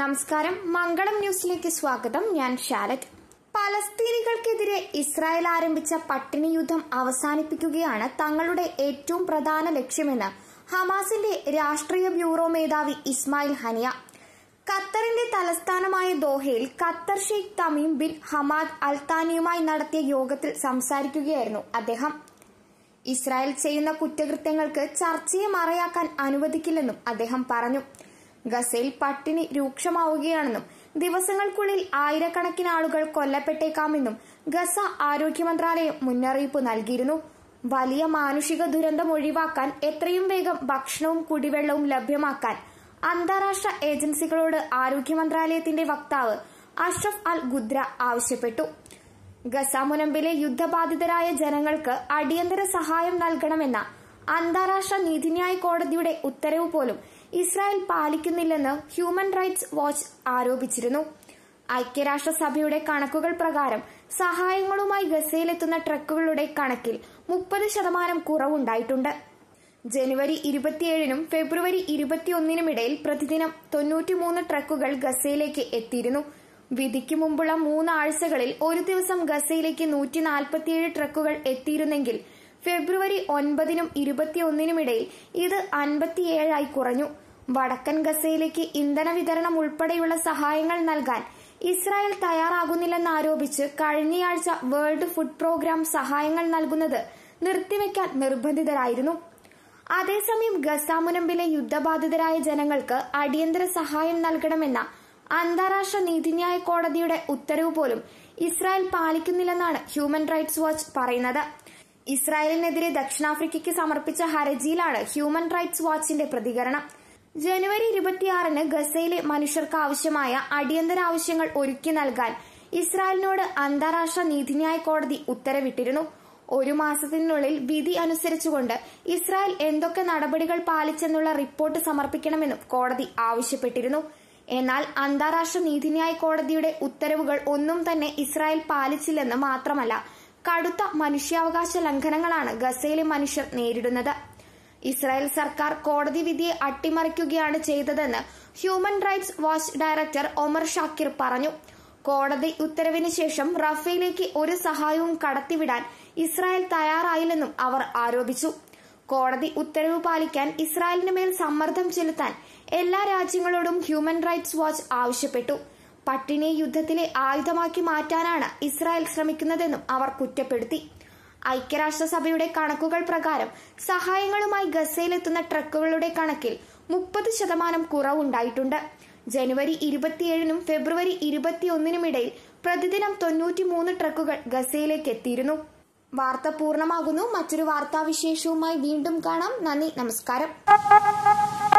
നമസ്കാരം മംഗളം ന്യൂസിലേക്ക് സ്വാഗതം ഞാൻ ഷാലറ്റ് പലസ്തീനികൾക്കെതിരെ ഇസ്രായേൽ ആരംഭിച്ച പട്ടിണി യുദ്ധം അവസാനിപ്പിക്കുകയാണ് തങ്ങളുടെ ഏറ്റവും പ്രധാന ലക്ഷ്യമെന്ന് ഹമാസിന്റെ രാഷ്ട്രീയ ബ്യൂറോ മേധാവി ഇസ്മായിൽ ഹനിയ ഖത്തറിന്റെ തലസ്ഥാനമായ ദോഹയിൽ Qatar Sheikh Tamim bin Hamad അൽത്താനിയുമായി നടത്തിയ യോഗത്തിൽ സംസാരിക്കുകയായിരുന്നു അദ്ദേഹം ഇസ്രായേൽ ചെയ്യുന്ന കുറ്റകൃത്യങ്ങൾക്ക് ചർച്ചയെ മറയാക്കാൻ അനുവദിക്കില്ലെന്നും അദ്ദേഹം പറഞ്ഞു ഗസയിൽ പട്ടിണി രൂക്ഷമാവുകയാണെന്നും ദിവസങ്ങൾക്കുള്ളിൽ ആയിരക്കണക്കിന് ആളുകൾ കൊല്ലപ്പെട്ടേക്കാമെന്നും ഗസ ആരോഗ്യ മന്ത്രാലയം മുന്നറിയിപ്പ് നൽകിയിരുന്നു വലിയ മാനുഷിക ദുരന്തം ഒഴിവാക്കാൻ എത്രയും വേഗം ഭക്ഷണവും കുടിവെള്ളവും ലഭ്യമാക്കാൻ അന്താരാഷ്ട്ര ഏജൻസികളോട് ആരോഗ്യ മന്ത്രാലയത്തിന്റെ വക്താവ് അഷ്റഫ് അൽ ഗുദ്ര ആവശ്യപ്പെട്ടു ഗസ മുനമ്പിലെ യുദ്ധബാധിതരായ ജനങ്ങൾക്ക് അടിയന്തര സഹായം നൽകണമെന്ന അന്താരാഷ്ട്ര നീതിന്യായ കോടതിയുടെ ഉത്തരവ് പോലും ഇസ്രായേൽ പാലിക്കുന്നില്ലെന്ന് ഹ്യൂമൻ റൈറ്റ്സ് വാച്ച് ആരോപിച്ചിരുന്നു ഐക്യരാഷ്ട്രസഭയുടെ കണക്കുകൾ പ്രകാരം സഹായങ്ങളുമായി ഗസയിലെത്തുന്ന ട്രക്കുകളുടെ കണക്കിൽ മുപ്പത് ശതമാനം കുറവുണ്ടായിട്ടുണ്ട് ജനുവരി ഇരുപത്തിയേഴിനും ഫെബ്രുവരി ഇരുപത്തിയൊന്നിനും ഇടയിൽ പ്രതിദിനം തൊണ്ണൂറ്റിമൂന്ന് ട്രക്കുകൾ ഗസയിലേക്ക് എത്തിയിരുന്നു വിധിക്ക് മുമ്പുള്ള മൂന്നാഴ്ചകളിൽ ഒരു ദിവസം ഗസയിലേക്ക് നൂറ്റി നാൽപ്പത്തിയേഴ് ട്രക്കുകൾ എത്തിയിരുന്നെങ്കിൽ ഫെബ്രുവരി ഒൻപതിനും ഇരുപത്തിയൊന്നിനുമിടയിൽ ഇത് അൻപത്തിയേഴായി കുറഞ്ഞു വടക്കൻ ഗസയിലേക്ക് ഇന്ധന വിതരണം ഉൾപ്പെടെയുള്ള സഹായങ്ങൾ നൽകാൻ ഇസ്രായേൽ തയ്യാറാകുന്നില്ലെന്നാരോപിച്ച് കഴിഞ്ഞയാഴ്ച വേൾഡ് ഫുഡ് പ്രോഗ്രാം സഹായങ്ങൾ നൽകുന്നത് നിർത്തിവെക്കാൻ നിർബന്ധിതരായിരുന്നു അതേസമയം ഗസാമുനമ്പിലെ മുനമ്പിലെ യുദ്ധബാധിതരായ ജനങ്ങൾക്ക് അടിയന്തര സഹായം നൽകണമെന്ന അന്താരാഷ്ട്ര നീതിന്യായ കോടതിയുടെ ഉത്തരവ് പോലും ഇസ്രായേൽ പാലിക്കുന്നില്ലെന്നാണ് ഹ്യൂമൻ റൈറ്റ്സ് വാച്ച് പറയുന്നത് ഇസ്രായേലിനെതിരെ ദക്ഷിണാഫ്രിക്കയ്ക്ക് സമർപ്പിച്ച ഹർജിയിലാണ് ഹ്യൂമൻ റൈറ്റ്സ് വാച്ചിന്റെ പ്രതികരണം ജനുവരി ഇരുപത്തിയാറിന് ഗസയിലെ മനുഷ്യർക്ക് ആവശ്യമായ അടിയന്തര ആവശ്യങ്ങൾ ഒരുക്കി നൽകാൻ ഇസ്രായേലിനോട് അന്താരാഷ്ട്ര നീതിന്യായ കോടതി ഉത്തരവിട്ടിരുന്നു ഒരു മാസത്തിനുള്ളിൽ വിധി അനുസരിച്ചുകൊണ്ട് ഇസ്രായേൽ എന്തൊക്കെ നടപടികൾ പാലിച്ചെന്നുള്ള റിപ്പോർട്ട് സമർപ്പിക്കണമെന്നും കോടതി ആവശ്യപ്പെട്ടിരുന്നു എന്നാൽ അന്താരാഷ്ട്ര നീതിന്യായ കോടതിയുടെ ഉത്തരവുകൾ ഒന്നും തന്നെ ഇസ്രായേൽ പാലിച്ചില്ലെന്ന് മാത്രമല്ല കടുത്ത മനുഷ്യാവകാശ ലംഘനങ്ങളാണ് ഗസയിലെ മനുഷ്യർ നേരിടുന്നത് ഇസ്രായേൽ സർക്കാർ കോടതി വിധിയെ അട്ടിമറിക്കുകയാണ് ചെയ്തതെന്ന് Human Rights Watch director Omar Shakir പറഞ്ഞു കോടതി ഉത്തരവിന് ശേഷം റഫേലേക്ക് ഒരു സഹായവും കടത്തിവിടാൻ ഇസ്രായേൽ തയ്യാറായില്ലെന്നും അവർ ആരോപിച്ചു കോടതി ഉത്തരവ് പാലിക്കാൻ ഇസ്രായേലിന് മേൽ സമ്മർദ്ദം ചെലുത്താൻ എല്ലാ രാജ്യങ്ങളോടും ഹ്യൂമൻ റൈറ്റ്സ് വാച്ച് ആവശ്യപ്പെട്ടു പട്ടിണി യുദ്ധത്തിലെ ആയുധമാക്കി മാറ്റാനാണ് ഇസ്രായേൽ ശ്രമിക്കുന്നതെന്നും അവർ കുറ്റപ്പെടുത്തി ഐക്യരാഷ്ട്രസഭയുടെ കണക്കുകൾ പ്രകാരം സഹായങ്ങളുമായി ഗസയിലെത്തുന്ന ട്രക്കുകളുടെ കണക്കിൽ മുപ്പത് ശതമാനം കുറവുണ്ടായിട്ടുണ്ട് ജനുവരി ഇരുപത്തിയേഴിനും ഫെബ്രുവരി ഇരുപത്തിയൊന്നിനുമിടയിൽ ഇടയിൽ പ്രതിദിനം തൊണ്ണൂറ്റിമൂന്ന് ട്രക്കുകൾ ഗസയിലേക്ക് എത്തിയിരുന്നു വാർത്ത പൂർണ്ണമാകുന്നു മറ്റൊരു വാർത്താവിശേഷവുമായി വീണ്ടും കാണാം നന്ദി നമസ്കാരം